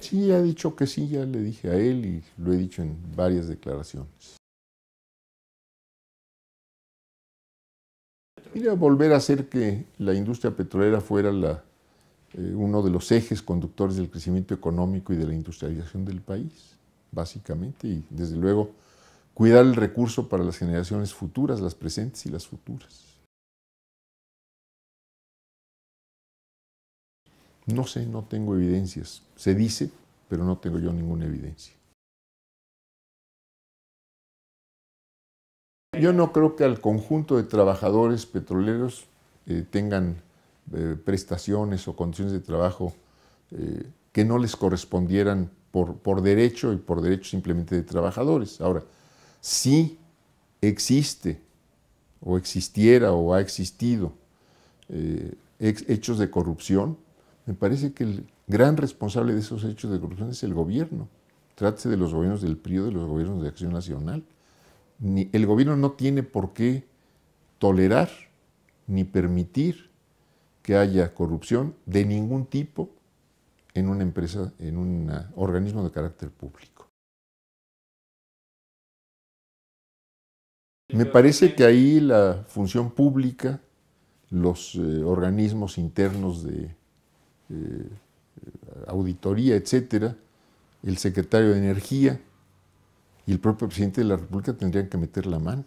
Sí, ha dicho que sí, ya le dije a él y lo he dicho en varias declaraciones. Mira, volver a hacer que la industria petrolera fuera eh, uno de los ejes conductores del crecimiento económico y de la industrialización del país, básicamente, y desde luego cuidar el recurso para las generaciones futuras, las presentes y las futuras. No sé, no tengo evidencias. Se dice, pero no tengo yo ninguna evidencia. Yo no creo que al conjunto de trabajadores petroleros eh, tengan eh, prestaciones o condiciones de trabajo eh, que no les correspondieran por, derecho y por derecho simplemente de trabajadores. Ahora, si existe o existiera o ha existido hechos de corrupción me parece que el gran responsable de esos hechos de corrupción es el gobierno. Trátese de los gobiernos del PRI o de los gobiernos de Acción Nacional. Ni, el gobierno no tiene por qué tolerar ni permitir que haya corrupción de ningún tipo en una empresa, en un organismo de carácter público. Me parece que ahí la función pública, los eh, organismos internos de eh, auditoría, etcétera, el secretario de Energía y el propio presidente de la República tendrían que meter la mano.